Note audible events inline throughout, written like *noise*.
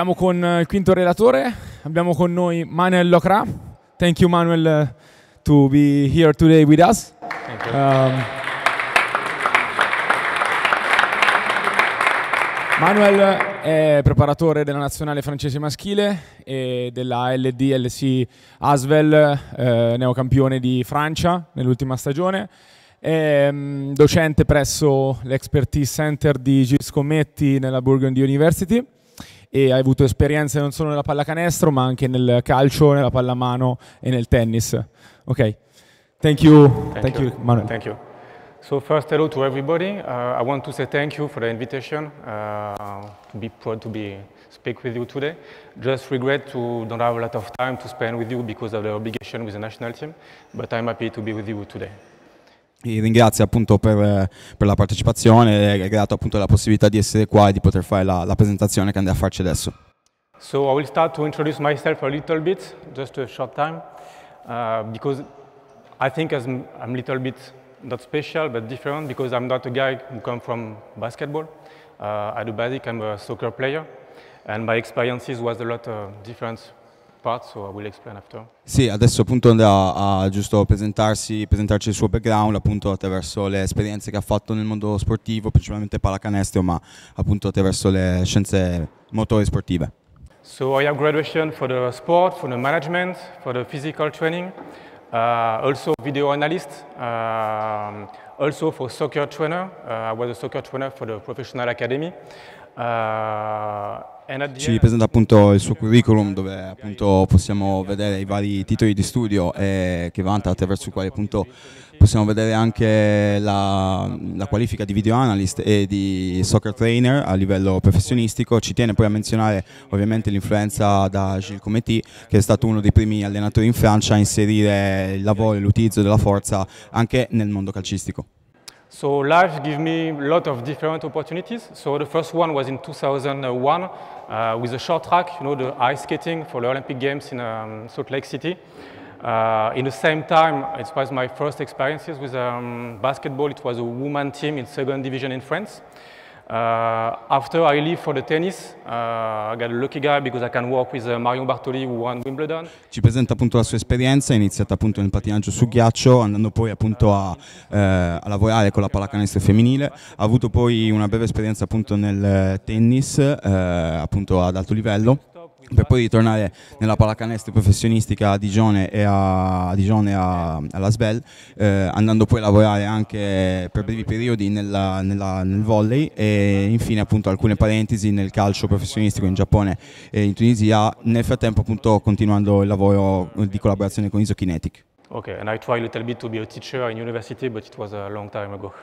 Andiamo con eh, il quinto relatore, abbiamo con noi Manuel Locra. Thank you Manuel eh, to be here today with us. Um, Manuel è preparatore della nazionale francese maschile e della LDLC Asvel, eh, neocampione di Francia nell'ultima stagione. È mm, docente presso l'Expertise Center di Gilles Cometti nella Burgundy University e hai avuto esperienze non solo nella pallacanestro ma anche nel calcio, nella pallamano e nel tennis. Ok, thank you, thank, thank you. you, Manuel. Thank you. So first, hello to everybody. Uh, I want to say thank you for the invitation. Uh, to be proud to be speak with you today. Just regret to don't have a lot of time to spend with you because of the obligation with the national team, but I'm happy to be with you today. Vi ringrazio appunto per, per, la partecipazione e grato appunto la possibilità di essere qua e di poter fare la, la presentazione che andrà a farci adesso. So I will start to introduce myself a little bit, just a short time, uh, because I think I'm, I'm a little bit not special but different because I'm not a guy who comes from basketball. Uh, at the basic I'm a soccer player and my experiences was a lot uh, different Pat, so sì, adesso appunto andrà a giusto presentarsi, presentarci il suo background appunto attraverso le esperienze che ha fatto nel mondo sportivo, principalmente pallacanestro, ma appunto attraverso le scienze motorie sportive. So I have graduation for the sport, for the management, for the physical training, uh, also video analyst, uh, also for soccer trainer. Uh, I was a soccer trainer for the professional academy. Eh, Ci presenta appunto il suo curriculum dove appunto possiamo vedere i vari titoli di studio eh, che vanta attraverso i quali appunto possiamo vedere anche la, la, qualifica di video analyst e di soccer trainer a livello professionistico. Ci tiene poi a menzionare ovviamente l'influenza da Gilles Cometti che è stato uno dei primi allenatori in Francia a inserire il lavoro e l'utilizzo della forza anche nel mondo calcistico. So life gave me a lot of different opportunities. So the first one was in 2001 uh, with the short track, you know, the ice skating for the Olympic Games in um, Salt Lake City. Uh, in the same time, it was my first experiences with um, basketball. It was a woman team in second division in France. Uh, after I leave for the tennis, uh, I got a lucky guy because I can work with uh, Mario Bartoli who won Wimbledon. Ci presenta appunto la sua esperienza, iniziata appunto nel patinaggio su ghiaccio, andando poi appunto a, eh, a lavorare con la pallacanestro femminile. Ha avuto poi una breve esperienza appunto nel tennis, eh, appunto ad alto livello per poi ritornare nella pallacanestro professionistica a Digione e, a, a Digione a, alla Sbel, eh, andando poi a lavorare anche per brevi periodi nella, nella, nel volley e infine appunto alcune parentesi nel calcio professionistico in Giappone e in Tunisia, nel frattempo appunto continuando il lavoro di collaborazione con Isokinetic. Ok, and I tried a little bit to be a teacher in university, but it was a long time ago.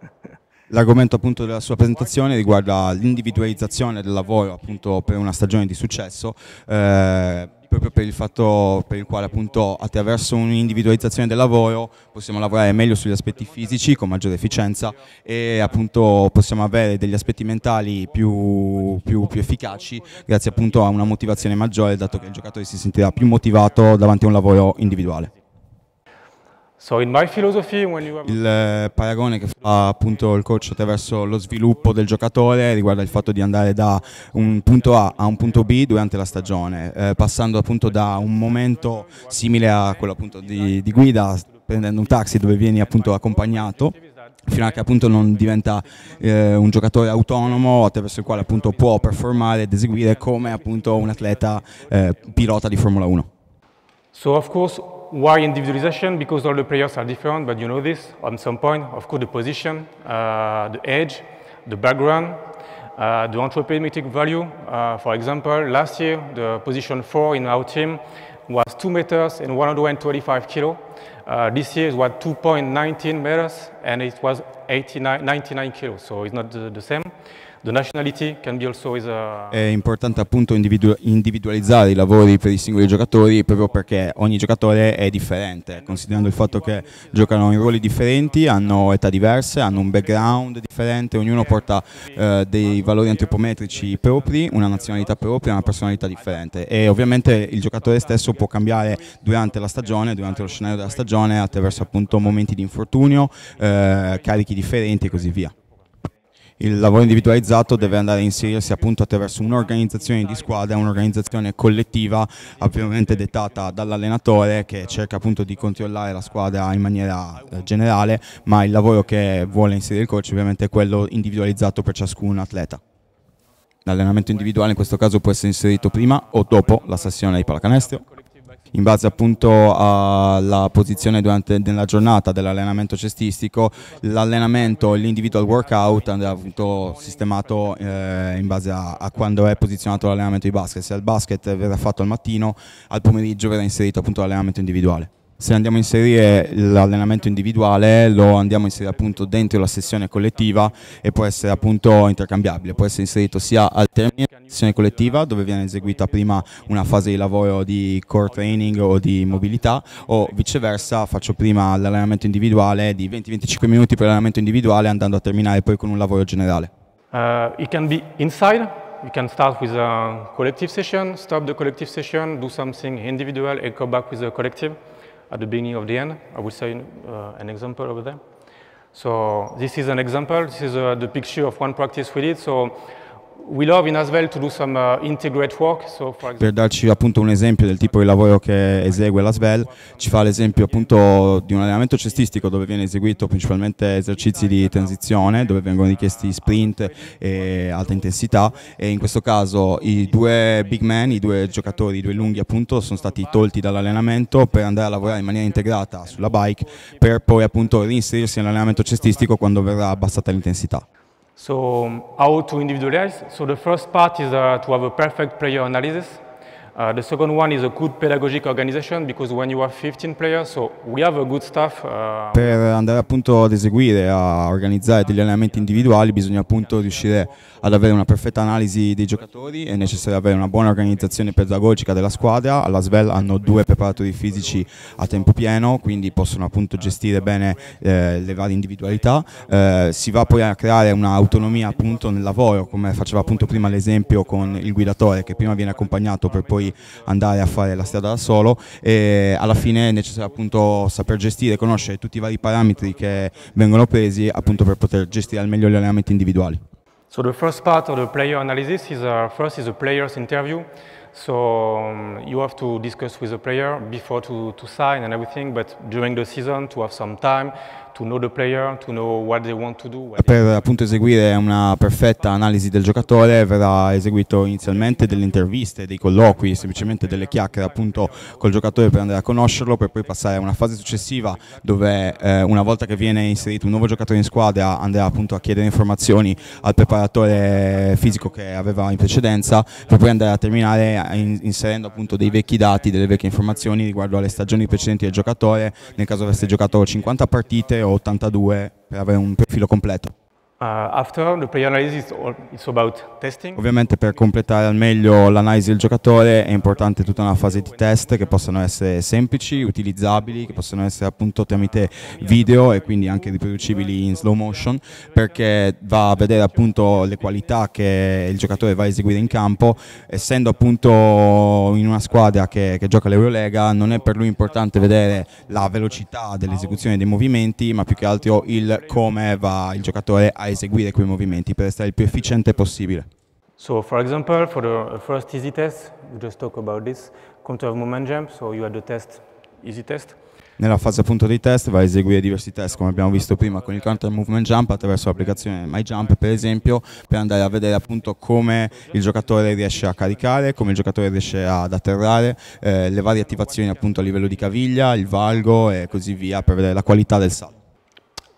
*laughs* L'argomento appunto della sua presentazione riguarda l'individualizzazione del lavoro appunto per una stagione di successo, eh, proprio per il fatto per il quale appunto attraverso un'individualizzazione del lavoro possiamo lavorare meglio sugli aspetti fisici con maggiore efficienza e appunto possiamo avere degli aspetti mentali più, più, più efficaci grazie appunto a una motivazione maggiore dato che il giocatore si sentirà più motivato davanti a un lavoro individuale. Il eh, paragone che fa appunto il coach attraverso lo sviluppo del giocatore riguarda il fatto di andare da un punto A a un punto B durante la stagione, eh, passando appunto da un momento simile a quello appunto di, di guida, prendendo un taxi dove vieni appunto accompagnato fino a che appunto non diventa eh, un giocatore autonomo attraverso il quale appunto può performare ed eseguire come appunto un atleta eh, pilota di Formula 1. So of course Why individualization? Because all the players are different, but you know this on some point. Of course, the position, uh, the age, the background, uh, the anthropometric value. Uh, for example, last year, the position four in our team was 2 meters and 125 kilo. Uh, this year it was 2.19 meters and it was 89, 99 kilos, so it's not the, the same. È importante appunto individu individualizzare i lavori per i singoli giocatori proprio perché ogni giocatore è differente, considerando il fatto che giocano in ruoli differenti, hanno età diverse, hanno un background differente, ognuno porta eh, dei valori antropometrici propri, una nazionalità propria, una personalità differente e ovviamente il giocatore stesso può cambiare durante la stagione, durante lo scenario della stagione attraverso appunto momenti di infortunio, eh, carichi differenti e così via il lavoro individualizzato deve andare a inserirsi appunto attraverso un'organizzazione di squadra, un'organizzazione collettiva ovviamente dettata dall'allenatore che cerca appunto di controllare la squadra in maniera eh, generale, ma il lavoro che vuole inserire il coach ovviamente è quello individualizzato per ciascun atleta. L'allenamento individuale in questo caso può essere inserito prima o dopo la sessione di pallacanestro, in base appunto alla posizione durante nella giornata dell'allenamento cestistico, l'allenamento, l'individual workout andrà appunto sistemato eh, in base a, a, quando è posizionato l'allenamento di basket, se il basket verrà fatto al mattino, al pomeriggio verrà inserito appunto l'allenamento individuale se andiamo a inserire l'allenamento individuale lo andiamo a inserire appunto dentro la sessione collettiva e può essere appunto intercambiabile, può essere inserito sia al termine della sessione collettiva dove viene eseguita prima una fase di lavoro di core training o di mobilità o viceversa faccio prima l'allenamento individuale di 20-25 minuti per l'allenamento individuale andando a terminare poi con un lavoro generale. Uh, it can be inside you can start with a collective session, stop the collective session, do something individual and come back with a collective. at the beginning of the end. I will show uh, you an example over there. So this is an example. This is uh, the picture of one practice we did. So Uh, per darci appunto un esempio del tipo di lavoro che esegue la Svel, ci fa l'esempio appunto di un allenamento cestistico dove viene eseguito principalmente esercizi di transizione, dove vengono richiesti sprint e alta intensità e in questo caso i due big men, i due giocatori, i due lunghi appunto sono stati tolti dall'allenamento per andare a lavorare in maniera integrata sulla bike per poi appunto reinserirsi nell'allenamento cestistico quando verrà abbassata l'intensità. So um, how to individualize? So the first part is uh, to have a perfect player analysis. Uh, the second one is a good pedagogic organization because when you have 15 players, so we have a good staff. Uh, per andare appunto ad eseguire, a organizzare degli allenamenti individuali, bisogna appunto riuscire ad avere una perfetta analisi dei giocatori, è necessario avere una buona organizzazione pedagogica della squadra. Alla Svel hanno due preparatori fisici a tempo pieno, quindi possono appunto gestire bene eh, le varie individualità. Eh, si va poi a creare un'autonomia appunto nel lavoro, come faceva appunto prima l'esempio con il guidatore che prima viene accompagnato per poi poi andare a fare la strada da solo e alla fine è necessario appunto saper gestire, conoscere tutti i vari parametri che vengono presi appunto per poter gestire al meglio gli allenamenti individuali. So the first part of the player analysis is uh, first is a player's interview. So um, you have to discuss with the player before to, to sign and everything, but during the season to have some time Player, do, per appunto eseguire una perfetta analisi del giocatore verrà eseguito inizialmente delle interviste, dei colloqui, semplicemente delle chiacchiere appunto col giocatore per andare a conoscerlo, per poi passare a una fase successiva dove eh, una volta che viene inserito un nuovo giocatore in squadra andrà appunto a chiedere informazioni al preparatore fisico che aveva in precedenza, per poi andare a terminare inserendo appunto dei vecchi dati, delle vecchie informazioni riguardo alle stagioni precedenti del giocatore, nel caso avesse giocato 50 partite o 82 per avere un profilo completo. Uh, after the analysis, it's about testing. Ovviamente per completare al meglio l'analisi del giocatore è importante tutta una fase di test che possano essere semplici, utilizzabili, che possano essere appunto tramite video e quindi anche riproducibili in slow motion perché va a vedere appunto le qualità che il giocatore va a eseguire in campo, essendo appunto in una squadra che, che gioca l'Eurolega non è per lui importante vedere la velocità dell'esecuzione dei movimenti ma più che altro il come va il giocatore a eseguire eseguire quei movimenti per essere il più efficiente possibile. So for example, for the first easy test, we just talk about this, control moment jump, so you had the test, easy test. Nella fase appunto dei test va a eseguire diversi test come abbiamo visto prima con il counter movement jump attraverso l'applicazione MyJump per esempio per andare a vedere appunto come il giocatore riesce a caricare, come il giocatore riesce ad atterrare, eh, le varie attivazioni appunto a livello di caviglia, il valgo e così via per vedere la qualità del salto.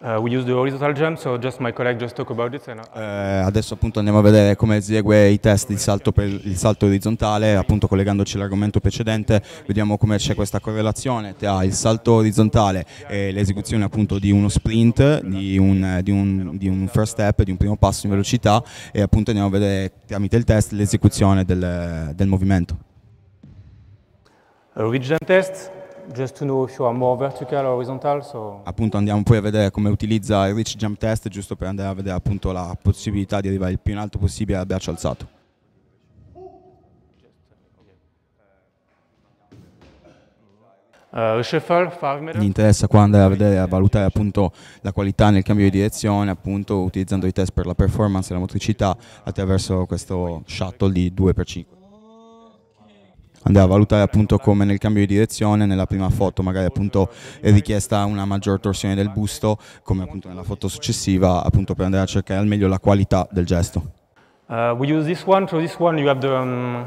Uh, we use the horizontal jump, so just my colleague just talk about it. And... Uh, eh, adesso appunto andiamo a vedere come esegue i test di salto per il salto orizzontale, appunto collegandoci all'argomento precedente, vediamo come c'è questa correlazione tra il salto orizzontale e l'esecuzione appunto di uno sprint, di un, di, un, di un, first step, di un primo passo in velocità e appunto andiamo a vedere tramite il test l'esecuzione del, del movimento. Origin uh, test, So... Appunto andiamo poi a vedere come utilizza il reach jump test giusto per andare a vedere appunto la possibilità di arrivare il più in alto possibile al braccio alzato. Eh, Mi interessa qua andare a vedere, a valutare appunto la qualità nel cambio di direzione, appunto utilizzando i test per la performance e la motricità attraverso questo shuttle di 2x5 andare a valutare appunto come nel cambio di direzione, nella prima foto magari appunto è richiesta una maggior torsione del busto, come appunto nella foto successiva, appunto per andare a cercare al meglio la qualità del gesto. Uh, we use this one, so this one you have the, um...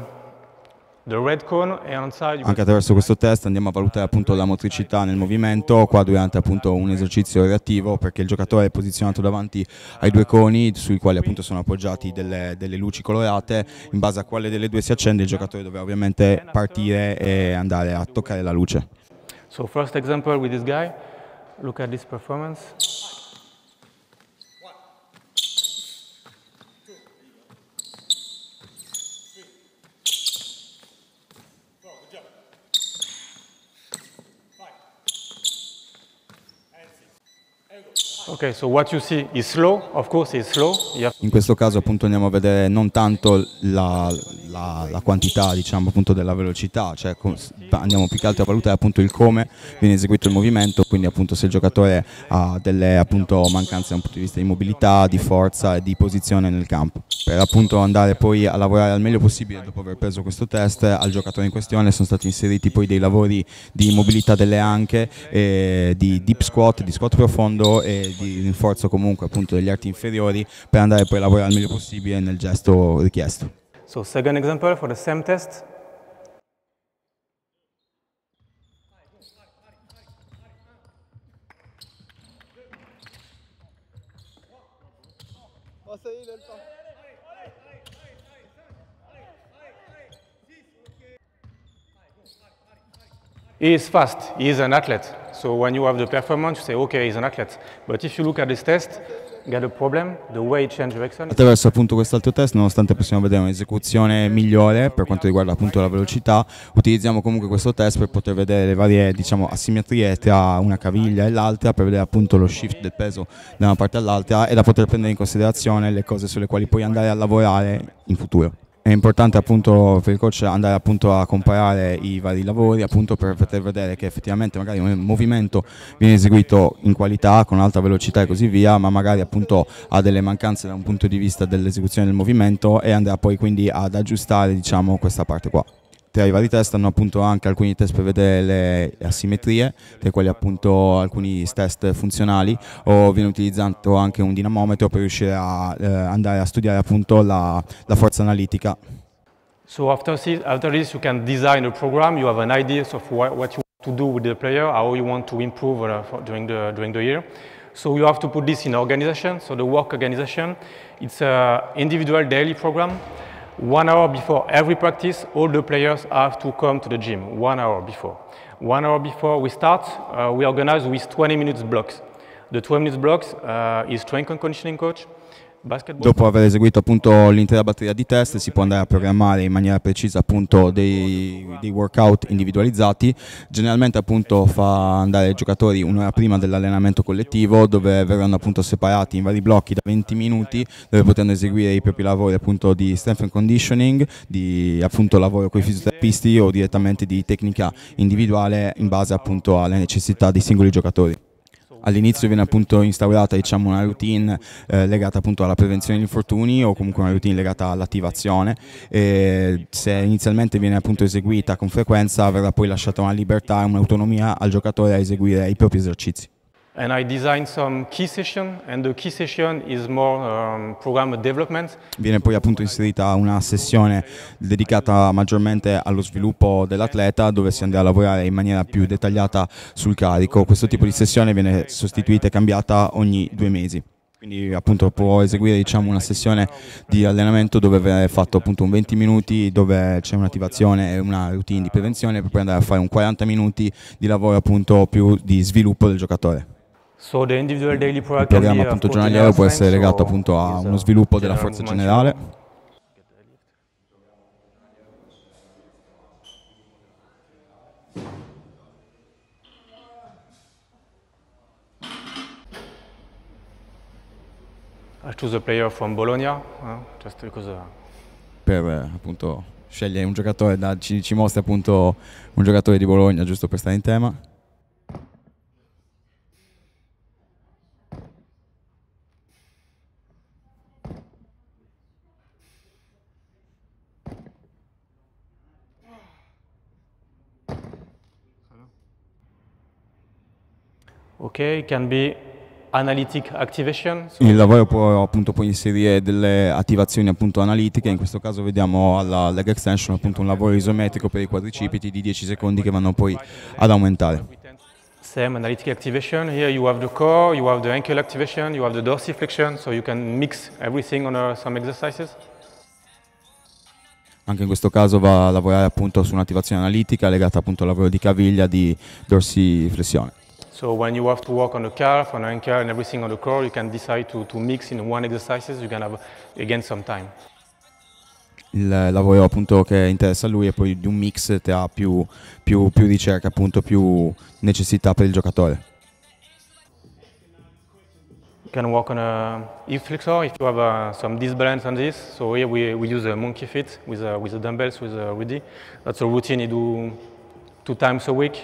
Anche attraverso questo test andiamo a valutare appunto la motricità nel movimento, qua durante appunto un esercizio reattivo perché il giocatore è posizionato davanti ai due coni sui quali appunto sono appoggiati delle, delle luci colorate, in base a quale delle due si accende il giocatore dovrà ovviamente partire e andare a toccare la luce. So first example with this guy, look at this performance. Okay, so what you see is slow, of course it's have... In questo caso appunto andiamo a vedere non tanto la, la, la quantità diciamo appunto della velocità, cioè andiamo più che altro a valutare appunto il come viene eseguito il movimento, quindi appunto se il giocatore ha delle appunto mancanze da un punto di vista di mobilità, di forza e di posizione nel campo. Per appunto andare poi a lavorare al meglio possibile dopo aver preso questo test al giocatore in questione sono stati inseriti poi dei lavori di mobilità delle anche, eh, di deep squat, di squat profondo e di rinforzo comunque appunto degli arti inferiori per andare poi a lavorare il meglio possibile nel gesto richiesto. So second example for the same test, He is fast, he is an athlete. So when you have the performance, you say, okay, it's an athlete. But if you look at this test, get a problem, the way it changes direction. Attraverso appunto quest'altro test, nonostante possiamo vedere un'esecuzione migliore per quanto riguarda appunto la velocità, utilizziamo comunque questo test per poter vedere le varie diciamo asimmetrie tra una caviglia e l'altra, per vedere appunto lo shift del peso da una parte all'altra e da poter prendere in considerazione le cose sulle quali puoi andare a lavorare in futuro è importante appunto per il coach andare appunto a comparare i vari lavori appunto per poter vedere che effettivamente magari un movimento viene eseguito in qualità con alta velocità e così via ma magari appunto ha delle mancanze da un punto di vista dell'esecuzione del movimento e andrà poi quindi ad aggiustare diciamo questa parte qua tra i vari test hanno appunto anche alcuni test per vedere le asimmetrie, tra quelli appunto alcuni test funzionali o viene utilizzato anche un dinamometro per riuscire a eh, andare a studiare appunto la, la forza analitica. So after this, after this you can design a program, you have an idea of what you want to do with the player, how you want to improve uh, for, during, the, during the year. So you have to put this in organization, so the work organization. It's an individual daily program. One hour before every practice, all the players have to come to the gym, one hour before. One hour before we start, uh, we organize with 20 minutes blocks. The 20 minutes blocks uh, is strength and conditioning coach, Dopo aver eseguito appunto l'intera batteria di test si può andare a programmare in maniera precisa appunto dei, dei workout individualizzati, generalmente appunto fa andare i giocatori un'ora prima dell'allenamento collettivo dove verranno appunto separati in vari blocchi da 20 minuti dove potranno eseguire i propri lavori appunto di strength and conditioning, di appunto lavoro con i fisioterapisti o direttamente di tecnica individuale in base appunto alle necessità dei singoli giocatori all'inizio viene appunto instaurata diciamo, una routine eh, legata appunto alla prevenzione degli infortuni o comunque una routine legata all'attivazione. E se inizialmente viene appunto eseguita con frequenza verrà poi lasciata una libertà e un'autonomia al giocatore a eseguire i propri esercizi. And I designed some key session, and the key session is more um, program development. Viene poi appunto inserita una sessione dedicata maggiormente allo sviluppo dell'atleta, dove si andrà a lavorare in maniera più dettagliata sul carico. Questo tipo di sessione viene sostituita e cambiata ogni due mesi. Quindi appunto può eseguire diciamo, una sessione di allenamento dove viene fatto appunto un 20 minuti dove c'è un'attivazione e una routine di prevenzione per poi andare a fare un 40 minuti di lavoro appunto più di sviluppo del giocatore. So Il programma uh, appunto giornaliero può essere legato appunto a uno uh, sviluppo della forza generale. I choose a player from Bologna, eh? just because per eh, appunto scegliere un giocatore da, ci, ci mostra appunto un giocatore di Bologna giusto per stare in tema. Okay, can be analytic activation. So Il lavoro può, appunto, può inserire delle attivazioni appunto, analitiche, in questo caso vediamo alla leg extension appunto, un lavoro isometrico per i quadricipiti di 10 secondi che vanno poi ad aumentare. Same analytic activation, here you have the core, you have the ankle activation, you have the dorsiflexion, so you can mix everything on uh, some exercises anche in questo caso va a lavorare appunto su un'attivazione analitica legata appunto al lavoro di caviglia di dorsiflessione. So when you have to work on the calf, on ankle, and everything on the core, you can decide to, to mix in one exercises, you can have again some time. Il lavoro appunto che interessa a lui è poi di un mix che ha più, più, più ricerca, appunto più necessità per il giocatore. You can work on a hip flexor if you have uh, some disbalance on this. So here we, we use a monkey fit with, uh, with the dumbbells, with uh, Rudy. That's a routine you do two times a week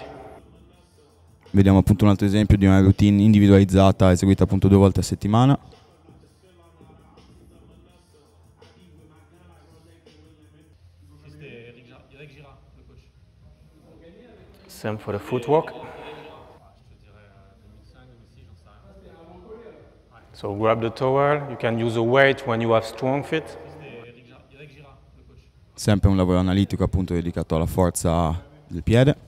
Vediamo appunto un altro esempio di una routine individualizzata eseguita appunto due volte a settimana. Same for the footwork. So grab the towel, you can use a weight when you have strong feet. Sempre un lavoro analitico appunto dedicato alla forza del piede.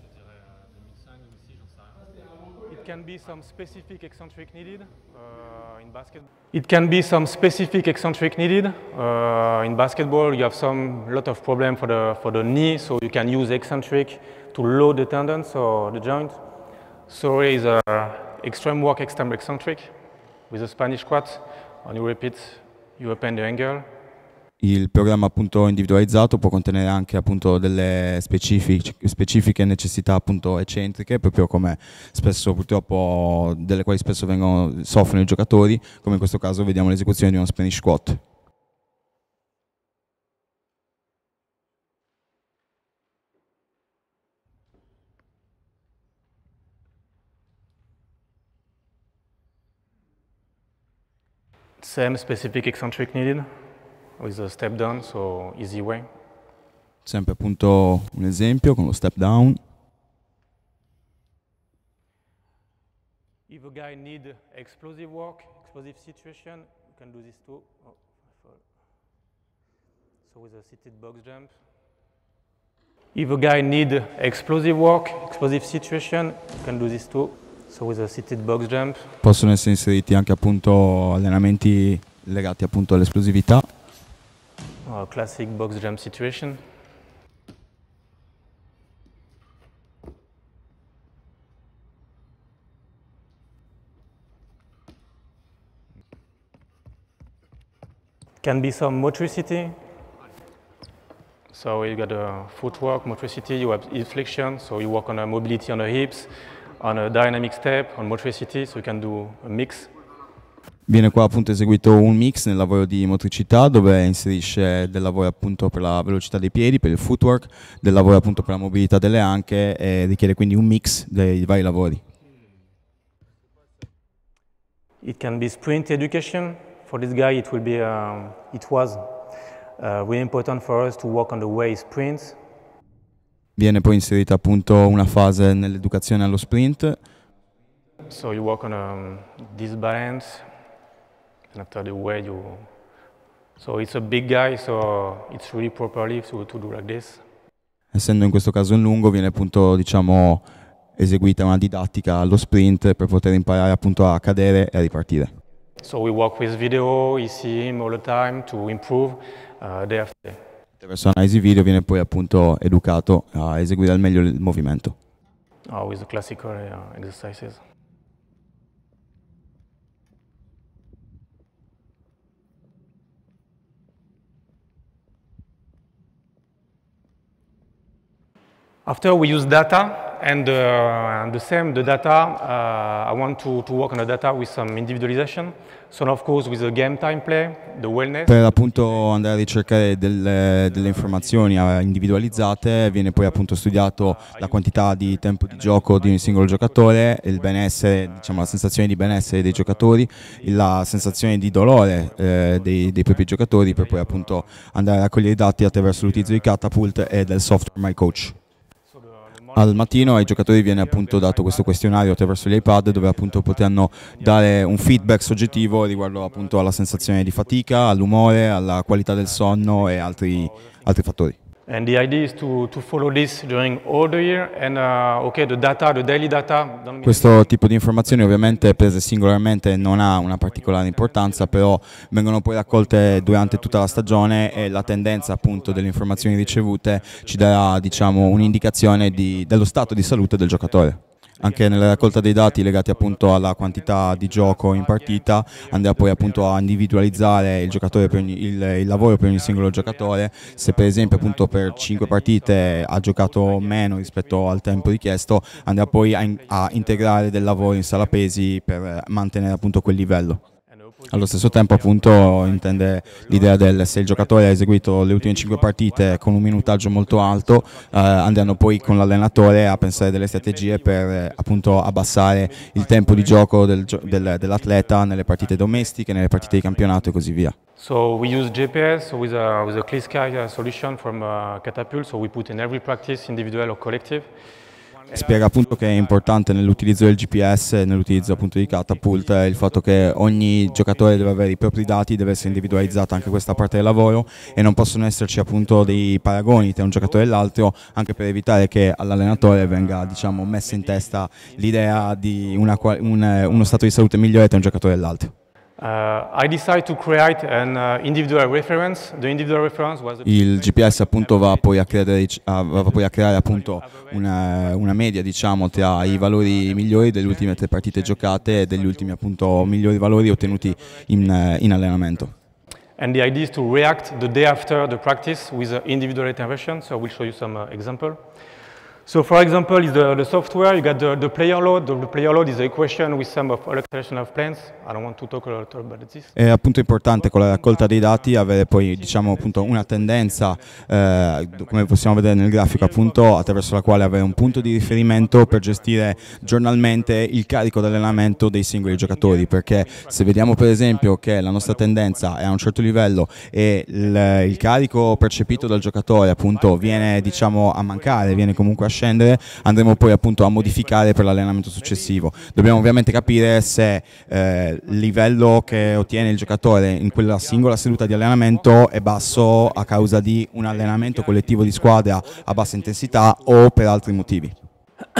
can be some specific eccentric needed uh, in basketball. It can be some specific eccentric needed. Uh, in basketball, you have some lot of problem for the, for the knee, so you can use eccentric to load the tendons or the joint. So is a uh, extreme work, extreme eccentric with a Spanish squat. And you repeat, you open the angle, Il programma appunto individualizzato può contenere anche appunto delle specific specifiche necessità appunto eccentriche, proprio come spesso purtroppo delle quali spesso vengono, soffrono i giocatori, come in questo caso vediamo l'esecuzione di uno Spanish squat. Same specific eccentric needed with a step down, so easy way. Sempre appunto un esempio con lo step down. If a guy need explosive work, explosive situation, you can do this too. Oh, so with a seated box jump. If a guy need explosive work, explosive situation, you can do this too. So with a seated box jump. Possono essere inseriti anche appunto allenamenti legati appunto all'esplosività. our classic box jump situation. Can be some motricity. So you got a footwork, motricity, you have inflexion. so you work on a mobility on the hips, on a dynamic step, on motricity, so you can do a mix Viene qua appunto eseguito un mix nel lavoro di motricità dove inserisce del lavoro appunto per la velocità dei piedi, per il footwork, del lavoro appunto per la mobilità delle anche e richiede quindi un mix dei vari lavori. It can be sprint education. For this guy it will be, um, it was uh, really important for us to work on the way sprints. Viene poi inserita appunto una fase nell'educazione allo sprint. So you work on um, this balance, and the way you, so it's a big guy, so it's really properly to, to do like this. Essendo in questo caso un lungo viene appunto diciamo eseguita una didattica allo sprint per poter imparare appunto a cadere e a ripartire. So we work with video, we see him all the time to improve uh, day after day. Attraverso analisi video viene poi appunto educato a eseguire al meglio il movimento. Oh, with the classical uh, exercises. After we use data, and, uh, and the same, the data, uh, I want to, to, work on the data with some individualization. So of course with the game time play, the wellness. Per appunto andare a ricercare delle, delle, informazioni eh, individualizzate, viene poi appunto studiato la quantità di tempo di gioco di un singolo giocatore, il benessere, diciamo la sensazione di benessere dei giocatori, la sensazione di dolore eh, dei, dei, propri giocatori per poi appunto andare a raccogliere i dati attraverso l'utilizzo di Catapult e del software My Coach al mattino ai giocatori viene appunto dato questo questionario attraverso gli iPad dove appunto potranno dare un feedback soggettivo riguardo appunto alla sensazione di fatica, all'umore, alla qualità del sonno e altri, altri fattori. And the idea is to, to follow this during all the year and uh, okay, the data, the daily data. Questo tipo di informazioni ovviamente prese singolarmente non ha una particolare importanza, però vengono poi raccolte durante tutta la stagione e la tendenza appunto delle informazioni ricevute ci darà diciamo un'indicazione dello stato di salute del giocatore anche nella raccolta dei dati legati appunto alla quantità di gioco in partita, andrà poi appunto a individualizzare il, ogni, il, il lavoro per ogni singolo giocatore, se per esempio appunto per 5 partite ha giocato meno rispetto al tempo richiesto, andrà poi a, in, a integrare del lavoro in sala pesi per mantenere appunto quel livello. Allo stesso tempo appunto intende l'idea del se il giocatore ha eseguito le ultime 5 partite con un minutaggio molto alto eh, andiamo poi con l'allenatore a pensare delle strategie per eh, appunto abbassare il tempo di gioco del, del, dell'atleta nelle partite domestiche, nelle partite di campionato e così via. So we use GPS with a, with a clear solution from uh, Catapult, so we put in every practice individual or collective spiega appunto che è importante nell'utilizzo del GPS, e nell'utilizzo appunto di Catapult, il fatto che ogni giocatore deve avere i propri dati, deve essere individualizzata anche questa parte del lavoro e non possono esserci appunto dei paragoni tra un giocatore e l'altro anche per evitare che all'allenatore venga diciamo messa in testa l'idea di una, un, uno stato di salute migliore tra un giocatore e l'altro. Uh, uh, Il GPS appunto va poi a creare, poi a creare appunto una, una, media diciamo, tra i valori migliori delle ultime tre partite giocate e degli ultimi appunto, migliori valori ottenuti in, eh, in allenamento. And the idea is to react the day after the practice with individual intervention, so I will show you some uh, example. So for example, is the, the software, you got the, the player load, the, the player load is a equation with some of electrician of plans. I don't want to talk a lot about this. È appunto importante con la raccolta dei dati avere poi diciamo appunto una tendenza eh, come possiamo vedere nel grafico appunto attraverso la quale avere un punto di riferimento per gestire giornalmente il carico d'allenamento dei singoli giocatori perché se vediamo per esempio che la nostra tendenza è a un certo livello e il, il carico percepito dal giocatore appunto viene diciamo a mancare, viene comunque a scendere andremo poi appunto a modificare per l'allenamento successivo. Dobbiamo ovviamente capire se eh, il livello che ottiene il giocatore in quella singola seduta di allenamento è basso a causa di un allenamento collettivo di squadra a bassa intensità o per altri motivi. *clears throat*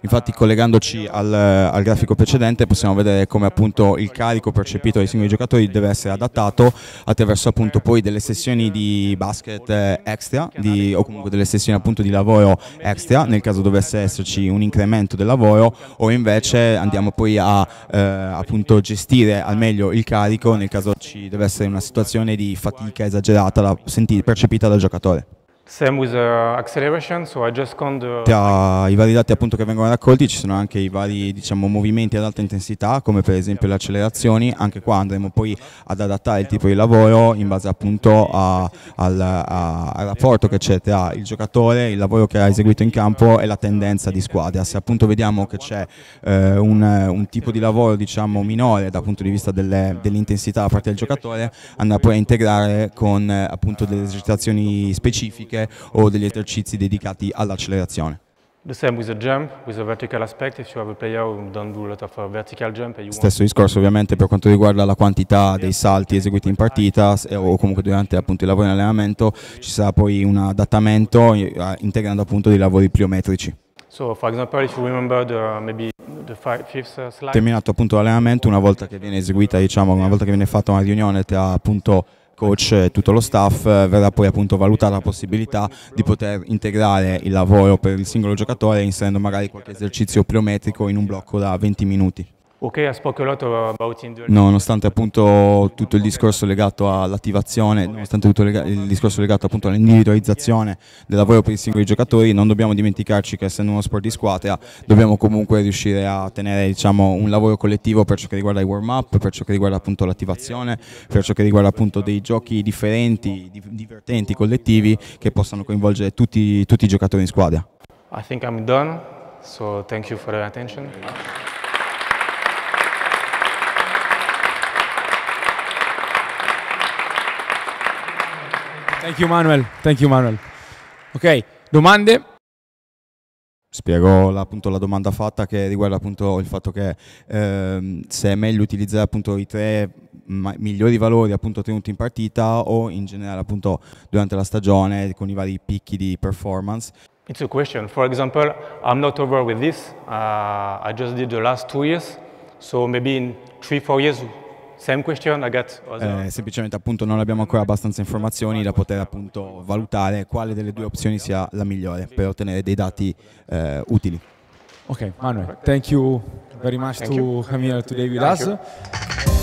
Infatti collegandoci al, al, grafico precedente possiamo vedere come appunto il carico percepito dai singoli giocatori deve essere adattato attraverso appunto poi delle sessioni di basket eh, extra di, o comunque delle sessioni appunto di lavoro extra nel caso dovesse esserci un incremento del lavoro o invece andiamo poi a eh, appunto gestire al meglio il carico nel caso ci deve essere una situazione di fatica esagerata da, sentire, percepita dal giocatore. Same with, Tra uh, i vari dati appunto che vengono raccolti ci sono anche i vari diciamo, movimenti ad alta intensità come per esempio le accelerazioni, anche qua andremo poi ad adattare il tipo di lavoro in base appunto a, al, a, al, rapporto che c'è tra il giocatore, il lavoro che ha eseguito in campo e la tendenza di squadra. Se appunto vediamo che c'è eh, un, un, tipo di lavoro diciamo, minore dal punto di vista dell'intensità da parte del giocatore andrà poi a integrare con appunto delle esercitazioni specifiche tecniche o degli esercizi dedicati all'accelerazione. Uh, Stesso discorso ovviamente per quanto riguarda la quantità dei salti eseguiti in partita eh, o comunque durante appunto, i lavori in allenamento ci sarà poi un adattamento eh, integrando appunto dei lavori pliometrici. Uh, uh, Terminato appunto l'allenamento, una volta che viene eseguita, diciamo, una volta che viene fatta una riunione tra appunto coach e tutto lo staff eh, verrà poi appunto valutata la possibilità di poter integrare il lavoro per il singolo giocatore inserendo magari qualche esercizio pliometrico in un blocco da 20 minuti. Nonostante appunto tutto il discorso legato all'attivazione, nonostante tutto il discorso legato appunto all'individualizzazione del lavoro per i singoli giocatori, non dobbiamo dimenticarci che essendo uno sport di squadra dobbiamo comunque riuscire a tenere diciamo, un lavoro collettivo per ciò che riguarda i warm up, per ciò che riguarda appunto l'attivazione, per ciò che riguarda appunto dei giochi differenti, divertenti, collettivi che possano coinvolgere tutti, tutti i giocatori in squadra. I think I'm done, so thank you for your attention. Thank you Manuel, thank you Manuel. Ok, domande? Spiego la, appunto, la domanda fatta che riguarda appunto il fatto che ehm, se è meglio utilizzare appunto i tre migliori valori appunto tenuti in partita o in generale appunto durante la stagione con i vari picchi di performance. It's a question. For example, I'm not over with this. Uh, I just did the last two years. So maybe in three, four years Same question, I got eh, semplicemente appunto non abbiamo ancora abbastanza informazioni da poter appunto valutare quale delle due opzioni sia la migliore per ottenere dei dati eh, utili. Ok, Manuel, thank you very much thank to come here today with thank us. You.